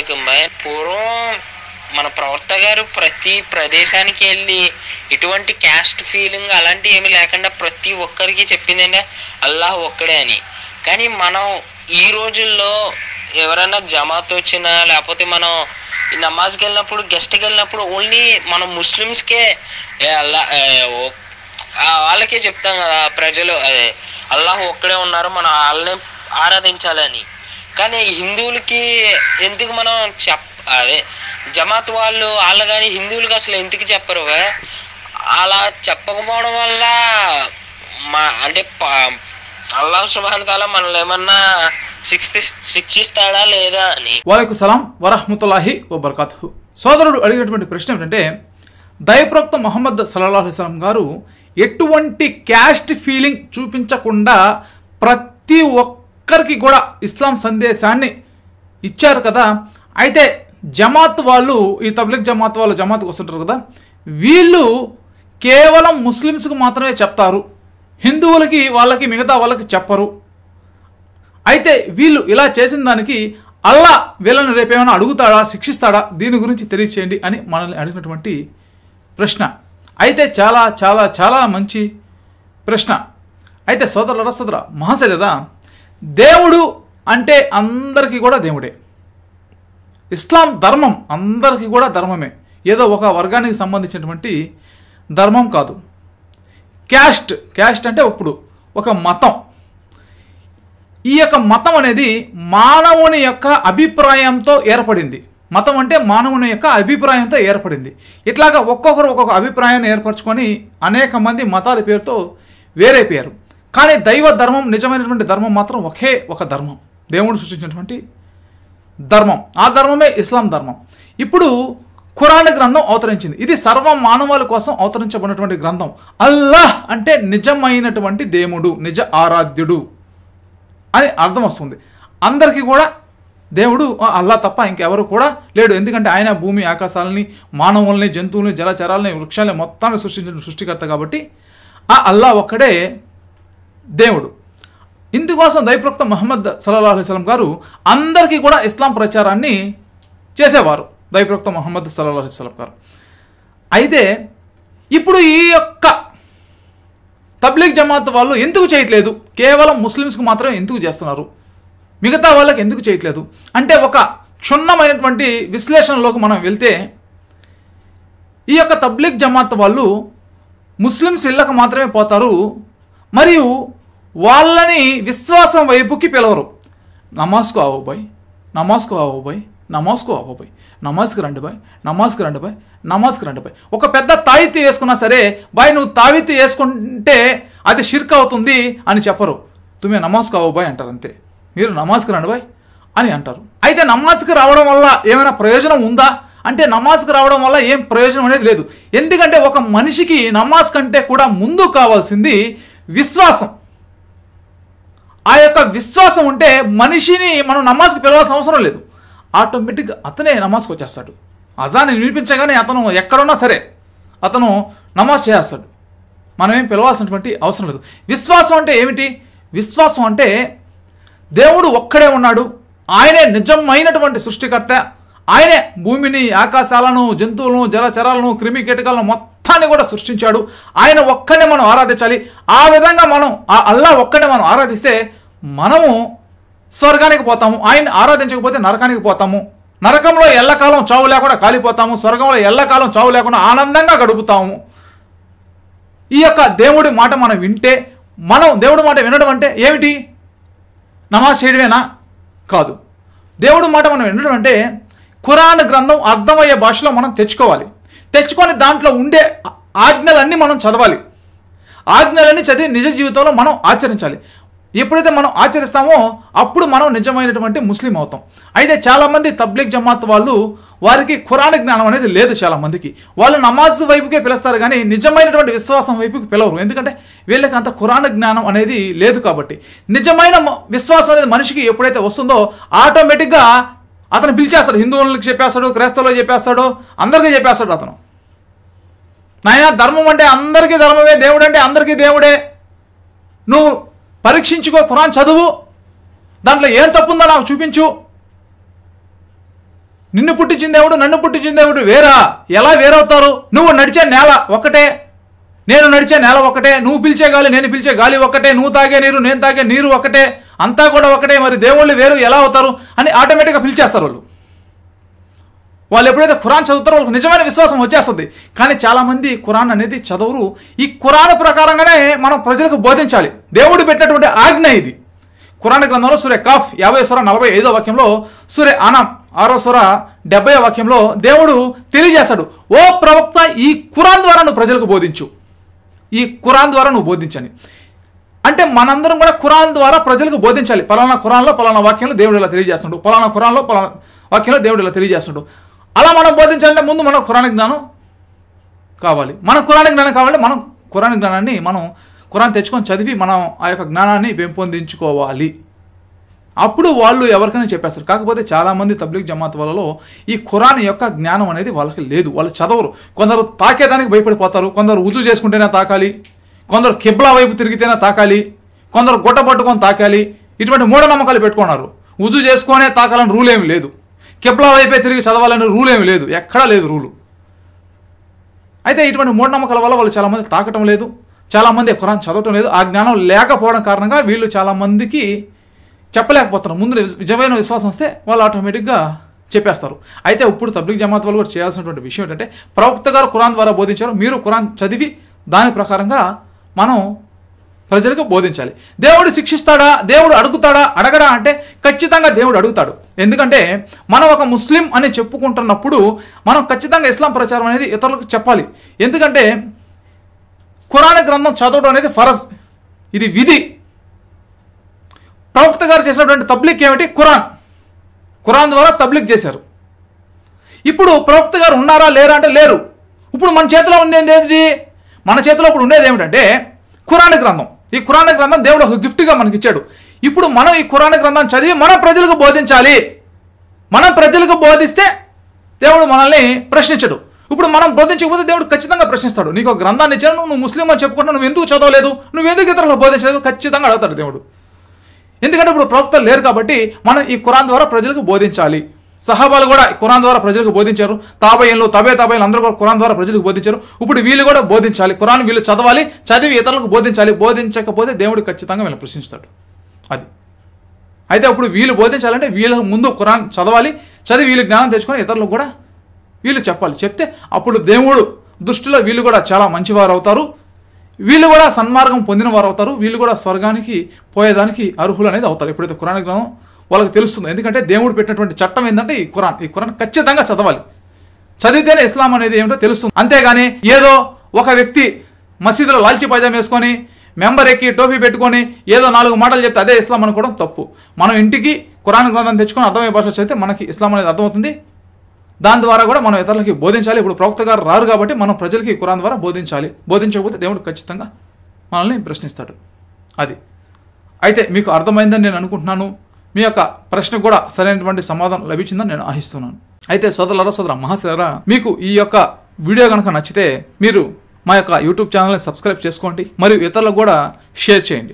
అస్సలం భాయ్ పూర్వం మన ప్రవర్త గారు ప్రతి ప్రదేశానికి వెళ్ళి ఎటువంటి క్యాస్ట్ ఫీలింగ్ అలాంటివి ఏమి లేకుండా ప్రతి ఒక్కరికి చెప్పిందంటే అల్లాహ్ ఒక్కడే అని కానీ మనం ఈ రోజుల్లో ఎవరైనా జమాత్ వచ్చినా లేకపోతే మనం నమాజ్కి వెళ్ళినప్పుడు గెస్ట్కి వెళ్ళినప్పుడు ఓన్లీ మనం ముస్లిమ్స్కే వాళ్ళకే చెప్తాం కదా ప్రజలు అదే అల్లాహ్ ఒక్కడే ఉన్నారు మనం వాళ్ళనే ఆరాధించాలని కానీ హిందువులకి ఎందుకు మనం చెప్ అదే జమాత్ వాళ్ళు వాళ్ళు కానీ హిందువులకి అసలు ఎందుకు చెప్పరు అలా చెప్పకపోవడం వల్ల మా అంటే అల్లా సుభాన్ కాలం మనల్ని ఏమన్నా శిక్షిస్తాడా లేదా అని వాళ్ళకు సలాం వరహమతుల్లాహి వబర్కాతు సోదరుడు అడిగినటువంటి ప్రశ్న ఏంటంటే దయప్రోక్త మొహమ్మద్ సల్లాహు సలం గారు ఎటువంటి క్యాస్ట్ ఫీలింగ్ చూపించకుండా ప్రతి ఒక్క ఒక్కరికి కూడా ఇస్లాం సందేశాన్ని ఇచ్చారు కదా అయితే జమాత్ వాళ్ళు ఈ తబ్లిక్ జమాత్ వాళ్ళు జమాత్కి వస్తుంటారు కదా వీళ్ళు కేవలం ముస్లిమ్స్కి మాత్రమే చెప్తారు హిందువులకి వాళ్ళకి మిగతా వాళ్ళకి చెప్పరు అయితే వీళ్ళు ఇలా చేసిన దానికి అల్లా వీళ్ళని రేపేమైనా అడుగుతాడా శిక్షిస్తాడా దీని గురించి తెలియచేయండి అని మనల్ని అడిగినటువంటి ప్రశ్న అయితే చాలా చాలా చాలా మంచి ప్రశ్న అయితే సోదరుల సోదర మహాశర్యరా దేవుడు అంటే అందరికీ కూడా దేవుడే ఇస్లాం ధర్మం అందరికీ కూడా ధర్మమే ఏదో ఒక వర్గానికి సంబంధించినటువంటి ధర్మం కాదు క్యాస్ట్ క్యాస్ట్ అంటే ఇప్పుడు ఒక మతం ఈ యొక్క మతం అనేది మానవుని యొక్క అభిప్రాయంతో ఏర్పడింది మతం అంటే మానవుని యొక్క అభిప్రాయంతో ఏర్పడింది ఇట్లాగా ఒక్కొక్కరు ఒక్కొక్క అభిప్రాయాన్ని ఏర్పరచుకొని అనేక మంది మతాల పేరుతో వేరైపోయారు కానీ దైవ ధర్మం నిజమైనటువంటి ధర్మం మాత్రం ఒకే ఒక ధర్మం దేవుడు సృష్టించినటువంటి ధర్మం ఆ ధర్మమే ఇస్లాం ధర్మం ఇప్పుడు ఖురాన్ గ్రంథం అవతరించింది ఇది సర్వ మానవాళి కోసం అవతరించబడినటువంటి గ్రంథం అల్లాహ్ అంటే నిజమైనటువంటి దేవుడు నిజ ఆరాధ్యుడు అని అర్థం వస్తుంది అందరికీ కూడా దేవుడు అల్లా తప్ప ఇంకెవరు కూడా లేడు ఎందుకంటే ఆయన భూమి ఆకాశాలని మానవుల్ని జంతువుల్ని జలచరాలని వృక్షాలని మొత్తాన్ని సృష్టించిన సృష్టికర్త కాబట్టి ఆ అల్లా ఒక్కడే దేవుడు ఇందుకోసం దైప్రక్త మహమ్మద్ సల్లా అలీస్లం గారు అందరికీ కూడా ఇస్లాం ప్రచారాన్ని చేసేవారు దైప్రక్త మహమ్మద్ సల్లా అలీస్లం గారు అయితే ఇప్పుడు ఈ యొక్క తబ్లీగ్ జమాత్ వాళ్ళు ఎందుకు చేయట్లేదు కేవలం ముస్లిమ్స్కి మాత్రమే ఎందుకు చేస్తున్నారు మిగతా వాళ్ళకి ఎందుకు చేయట్లేదు అంటే ఒక క్షుణ్ణమైనటువంటి విశ్లేషణలోకి మనం వెళ్తే ఈ యొక్క తబ్లిక్ జమాత్ వాళ్ళు ముస్లిమ్స్ ఇళ్ళకు మాత్రమే పోతారు మరియు వాళ్ళని విశ్వాసం వైపుకి పిలవరు నమాజ్కు ఆవు బాయ్ నమాజ్కు ఆవు బాయ్ నమాజ్కు ఆవు బాయ్ నమాజ్కి రండి బాయ్ నమాజ్కి రండి బాయ్ నమాజ్కి రండి బాయ్ ఒక పెద్ద తావిత్తి వేసుకున్నా సరే బాయ్ నువ్వు తావిత్తి వేసుకుంటే అది షిర్క్ అవుతుంది అని చెప్పరు తుమ్మే నమాజ్కు ఆవు బాయ్ అంటారు అంతే మీరు నమాజ్కి రండి బాయ్ అని అంటారు అయితే నమాజ్కి రావడం వల్ల ఏమైనా ప్రయోజనం ఉందా అంటే నమాజ్కి రావడం వల్ల ఏం ప్రయోజనం అనేది లేదు ఎందుకంటే ఒక మనిషికి నమాజ్ కంటే కూడా ముందు కావాల్సింది విశ్వాసం ఆ యొక్క విశ్వాసం ఉంటే మనిషిని మనం నమాజ్కి పిలవాల్సిన అవసరం లేదు ఆటోమేటిక్గా అతనే నమాజ్కి వచ్చేస్తాడు అజాన్ని వినిపించగానే అతను ఎక్కడున్నా సరే అతను నమాజ్ చేస్తాడు మనమేం పిలవాల్సినటువంటి అవసరం లేదు విశ్వాసం అంటే ఏమిటి విశ్వాసం అంటే దేవుడు ఒక్కడే ఉన్నాడు ఆయనే నిజమైనటువంటి సృష్టికర్త ఆయనే భూమిని ఆకాశాలను జంతువులను జలచరాలను క్రిమి కీటకాలను మొత్తాన్ని కూడా సృష్టించాడు ఆయన ఒక్కడే మనం ఆరాధించాలి ఆ విధంగా మనం ఆ అల్లా ఒక్కడే మనం ఆరాధిస్తే మనము స్వర్గానికి పోతాము ఆయన ఆరాధించకపోతే నరకానికి పోతాము నరకంలో ఎల్లకాలం చావు లేకుండా కాలిపోతాము స్వర్గంలో ఎల్లకాలం చావు లేకుండా ఆనందంగా గడుపుతాము ఈ యొక్క దేవుడి మాట మనం వింటే మనం దేవుడి మాట వినడం అంటే ఏమిటి నమాజ్ చేయడమేనా కాదు దేవుడి మాట మనం వినడం అంటే ఖురాన్ గ్రంథం అర్థమయ్యే భాషలో మనం తెచ్చుకోవాలి తెచ్చుకొని దాంట్లో ఉండే ఆజ్ఞలన్నీ మనం చదవాలి ఆజ్ఞలన్నీ చదివి నిజ జీవితంలో మనం ఆచరించాలి ఎప్పుడైతే మనం ఆచరిస్తామో అప్పుడు మనం నిజమైనటువంటి ముస్లిం అవుతాం అయితే చాలామంది తబ్లిక్ జమాత్ వాళ్ళు వారికి ఖురాన్ జ్ఞానం అనేది లేదు చాలామందికి వాళ్ళు నమాజ్ వైపుకే పిలుస్తారు కానీ నిజమైనటువంటి విశ్వాసం వైపుకి పిలవరు ఎందుకంటే వీళ్ళకి అంత ఖురాన్ జ్ఞానం అనేది లేదు కాబట్టి నిజమైన విశ్వాసం అనేది మనిషికి ఎప్పుడైతే వస్తుందో ఆటోమేటిక్గా అతను పిలిచేస్తాడు హిందువులకు చెప్పేస్తాడు క్రైస్తవులకు చెప్పేస్తాడు అందరికీ చెప్పేస్తాడు అతను నాయన ధర్మం అంటే అందరికీ ధర్మమే దేవుడు అంటే అందరికీ దేవుడే నువ్వు పరీక్షించుకో ఖురాన్ చదువు దాంట్లో ఏం తప్పుందో నాకు చూపించు నిన్ను పుట్టించిన దేవుడు నన్ను పుట్టించిన దేవుడు వేరా ఎలా వేరవుతారు నువ్వు నడిచే నేల ఒక్కటే నేను నడిచే నేల ఒకటే నువ్వు పిలిచే గాలి నేను పిలిచే గాలి ఒకటే నువ్వు తాగే నీరు నేను తాగే నీరు ఒకటే అంతా కూడా ఒకటే మరి దేవుళ్ళు వేరు ఎలా అవుతారు అని ఆటోమేటిక్గా పిలిచేస్తారు వాళ్ళు వాళ్ళు ఎప్పుడైతే ఖురాన్ చదువుతారో వాళ్ళకి నిజమైన విశ్వాసం వచ్చేస్తుంది కానీ చాలామంది ఖురాన్ అనేది చదవరు ఈ ఖురాన్ ప్రకారంగానే మనం ప్రజలకు బోధించాలి దేవుడు పెట్టినటువంటి ఆజ్ఞ ఇది ఖురాన్ గ్రంథంలో సూర్య కాఫ్ యాభై స్వర నలభై ఐదో వాక్యంలో సూర్య అనం ఆరో స్వర డెబ్బై వాక్యంలో దేవుడు తెలియజేశాడు ఓ ప్రవక్త ఈ ఖురాన్ ద్వారా నువ్వు ప్రజలకు బోధించు ఈ ఖురాన్ ద్వారా నువ్వు బోధించని అంటే మనందరం కూడా ఖురాన్ ద్వారా ప్రజలకు బోధించాలి పలానా ఖురాన్లో పలానా వాక్యంలో దేవుడు ఇలా తెలియజేస్తుండు పలానా ఖురాన్లో పలానా వాక్యంలో దేవుడు ఇలా తెలియజేస్తుండు అలా మనం బోధించాలంటే ముందు మనం ఖురాన్ జ్ఞానం కావాలి మన ఖురాన్ జ్ఞానం కావాలంటే మనం ఖురాన్ జ్ఞానాన్ని మనం ఖురాన్ తెచ్చుకొని చదివి మనం ఆ యొక్క జ్ఞానాన్ని పెంపొందించుకోవాలి అప్పుడు వాళ్ళు ఎవరికైనా చెప్పేస్తారు కాకపోతే చాలామంది తబ్లిక్ జమాత్ వాళ్ళలో ఈ ఖురాన్ యొక్క జ్ఞానం అనేది వాళ్ళకి లేదు వాళ్ళు చదవరు కొందరు తాకేదానికి భయపడిపోతారు కొందరు రుజు చేసుకుంటేనే తాకాలి కొందరు కిబ్లా వైపు తిరిగితేనే తాకాలి కొందరు గుట్ట పట్టుకొని తాకాలి ఇటువంటి మూఢనమ్మకాలు పెట్టుకున్నారు ఉజు చేసుకునే తాకాలని రూల్ ఏమి లేదు కిబ్లా వైపే తిరిగి చదవాలని రూల్ ఏమి లేదు ఎక్కడా లేదు రూలు అయితే ఇటువంటి మూఢనమ్మకాల వల్ల వాళ్ళు చాలామంది తాకటం లేదు చాలామంది ఖురాన్ చదవటం లేదు ఆ జ్ఞానం లేకపోవడం కారణంగా వీళ్ళు చాలామందికి చెప్పలేకపోతున్నారు ముందు నిజమైన విశ్వాసం వస్తే వాళ్ళు ఆటోమేటిక్గా చెప్పేస్తారు అయితే ఇప్పుడు తబ్లిక్ జమాత్ వాళ్ళు కూడా చేయాల్సినటువంటి విషయం ఏంటంటే ప్రవక్త గారు కురాన్ ద్వారా బోధించారు మీరు కురాన్ చదివి దాని ప్రకారంగా మనం ప్రజలకు బోధించాలి దేవుడు శిక్షిస్తాడా దేవుడు అడుగుతాడా అడగడా అంటే ఖచ్చితంగా దేవుడు అడుగుతాడు ఎందుకంటే మనం ఒక ముస్లిం అని చెప్పుకుంటున్నప్పుడు మనం ఖచ్చితంగా ఇస్లాం ప్రచారం అనేది ఇతరులకు చెప్పాలి ఎందుకంటే ఖురాన్ గ్రంథం చదవడం అనేది ఫరజ్ ఇది విధి ప్రవక్త గారు చేసినటువంటి తబ్లిక్ ఏమిటి ఖురాన్ ఖురాన్ ద్వారా తబ్లిక్ చేశారు ఇప్పుడు ప్రవక్త గారు ఉన్నారా లేరా అంటే లేరు ఇప్పుడు మన చేతిలో ఉండేది ఏంటి మన చేతిలో ఇప్పుడు ఉండేది ఏమిటంటే ఖురాన్ గ్రంథం ఈ ఖురాన్ గ్రంథం దేవుడు ఒక గిఫ్ట్గా మనకి ఇచ్చాడు ఇప్పుడు మనం ఈ ఖురాన్ గ్రంథం చదివి మన ప్రజలకు బోధించాలి మనం ప్రజలకు బోధిస్తే దేవుడు మనల్ని ప్రశ్నించడు ఇప్పుడు మనం బోధించకపోతే దేవుడు ఖచ్చితంగా ప్రశ్నిస్తాడు నీకు ఒక గ్రంథాన్ని ఇచ్చాను నువ్వు ముస్లిం అని చెప్పుకుంటున్నావు నువ్వు ఎందుకు చదవలేదు నువ్వు ఎందుకు ఇతరులకు బోధించలేదు ఖచ్చితంగా అడుగుతాడు దేవుడు ఎందుకంటే ఇప్పుడు ప్రవక్తలు లేరు కాబట్టి మనం ఈ కురాన్ ద్వారా ప్రజలకు బోధించాలి సహాబాలు కూడా కురాన్ ద్వారా ప్రజలకు బోధించారు తాబయ్యలు తబే తాబయ్యలు అందరూ కూడా కురాన్ ద్వారా ప్రజలకు బోధించారు ఇప్పుడు వీళ్ళు కూడా బోధించాలి కురాన్ వీళ్ళు చదవాలి చదివి ఇతరులకు బోధించాలి బోధించకపోతే దేవుడు ఖచ్చితంగా వీళ్ళని ప్రశ్నిస్తాడు అది అయితే అప్పుడు వీళ్ళు బోధించాలంటే వీళ్ళ ముందు కురాన్ చదవాలి చదివి వీళ్ళు జ్ఞానం తెచ్చుకొని ఇతరులకు కూడా వీళ్ళు చెప్పాలి చెప్తే అప్పుడు దేవుడు దృష్టిలో వీళ్ళు కూడా చాలా మంచివారు అవుతారు వీళ్ళు కూడా సన్మార్గం పొందిన వారు అవుతారు వీళ్ళు కూడా స్వర్గానికి పోయేదానికి అర్హులు అనేది అవుతారు ఎప్పుడైతే కురాన్ గ్రహం వాళ్ళకి తెలుస్తుంది ఎందుకంటే దేవుడు పెట్టినటువంటి చట్టం ఏంటంటే ఈ కురాన్ ఈ కురాన్ ఖచ్చితంగా చదవాలి చదివితేనే ఇస్లాం అనేది ఏమిటో తెలుస్తుంది అంతేగాని ఏదో ఒక వ్యక్తి మసీదులో లాల్చి పైజాం వేసుకొని మెంబర్ ఎక్కి టోపీ పెట్టుకొని ఏదో నాలుగు మాటలు చెప్తే అదే ఇస్లాం అనుకోవడం తప్పు మనం ఇంటికి కురాన్ గ్రంథం తెచ్చుకొని అర్థమయ్యే భాష చదివితే మనకి ఇస్లాం అనేది అర్థమవుతుంది దాని ద్వారా కూడా మనం ఇతరులకి బోధించాలి ఇప్పుడు ప్రవక్త గారు రారు కాబట్టి మనం ప్రజలకి కురాన్ ద్వారా బోధించాలి బోధించకపోతే దేవుడు ఖచ్చితంగా మనల్ని ప్రశ్నిస్తాడు అది అయితే మీకు అర్థమైందని నేను అనుకుంటున్నాను మీ యొక్క ప్రశ్నకు కూడా సరైనటువంటి సమాధానం లభించిందని నేను ఆశిస్తున్నాను అయితే సోదరుల సోదర మహాశిలరా మీకు ఈ యొక్క వీడియో కనుక నచ్చితే మీరు మా యొక్క యూట్యూబ్ ఛానల్ని సబ్స్క్రైబ్ చేసుకోండి మరియు ఇతరులకు కూడా షేర్ చేయండి